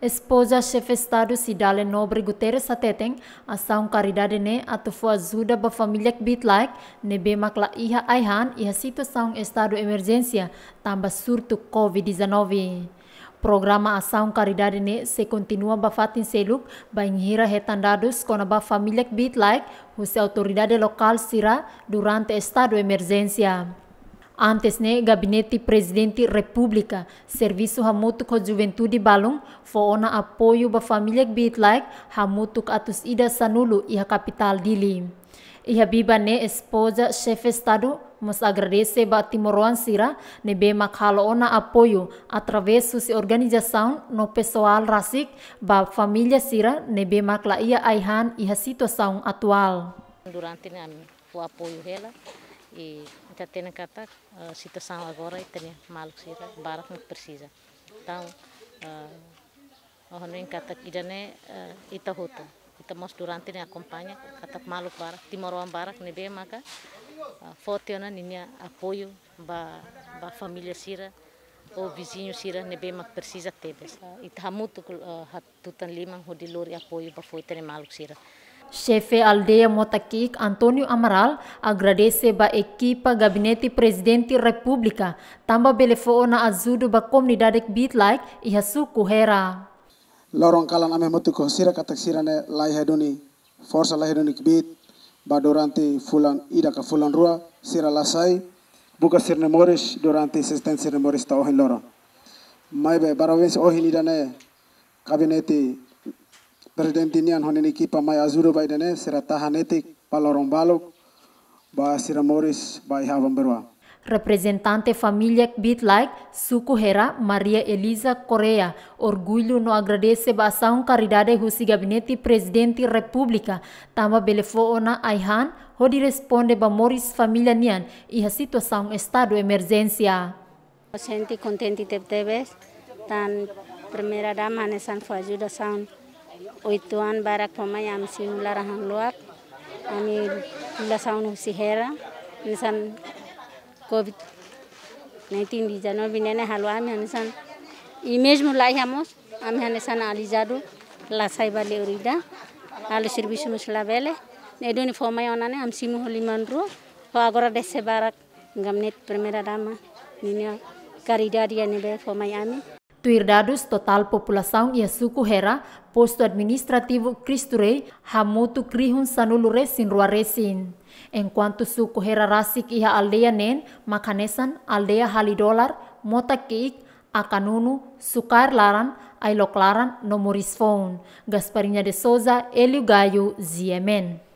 Esposa Chef Estado dale Nobre gutere teteng asa asaung caridade ne fua zuda ba familia bitlike ne be makla iha aihan iha un estado emergencia tamba surtu COVID-19. Programa un caridade ne se continua ba fatin seluk ba hetan dadus kona ba familia bitlike husi autoridade lokal sira durante estado emergencia. Antesne gabinete presidente república, serviço hamutuk ho juventude balung, ona apoio ba família bitlaik hamutuk atus ida sanulu iha Kapital Dili. Iha biba ne esposa Chef estado mas agradece ba Timoroan Sira nebe Ona apoio através susi organização no pessoal rasik ba familia Sira makla iha aihan iha situação atual. Durante o apoio hela, E já tendo que a situação agora e tem mal que seja, barra que precisa. Então, a gente kata que já né, ita hota. Ita mos durante ne acompanha, kata malu para, timoruan para que nebe maka, forte ona ninia apoio ba a família sira o vizinho sira nebe mak precisa tebes. Ah, tá ita ah, hamutu hatutan de hodilori apoio para foi tene que sira. Chefe aldeia Motakik, Antonio Amaral, agradece ba equipa gabinete presidente república, tamba belefo na ajudo ba comunidade bitlike e hasuku hera. Lorong kalan ame memotu konsira katak sirane lai hedoni, forsa lai hedoni kbit, ba durante fulan ida ka fulan rua, sira lasai, buka sirne moris durante sistensi sirne moris ta ohin lorong. Mai be barawins ohin idane kabinete Presiden tinian honen niki pamai azuru bai dene sira tahanetik palorong balok ba sira moris bai havan berwa. Representante familia Bit Like, suku Hera, Maria Elisa Korea orgulho no agradece ba saun karidade husi Gabinete Presidente republika tama ona Aihan, hodi responde ba Moris familia nian iha a saun estado emergencia. Senti contente de teves, tan primera dama ne san ajuda saun oituan barak poma am simular rahang luak ami pula saun sihera. hera nisan covid 19 di janor binene haluan, ami nisan image mulai hamos ami nisan ali jadu lasai bale urida alu sirbisu musla bele neduni poma yonane am simu holi manru ho agora desse barak gamnet primera dama ninia karida dia nebe poma ami Tuirdadus total populasaun ia suku hera, posto administrativo Kristure, hamutu resin sanulure resin. ruaresin. Enquanto suku hera rasik iha aldeia nen, makanesan aldeia halidolar, keik, akanunu, sukar laran, nomoris phone. Gasparinya de Souza, Eliu Gayu, Ziemen.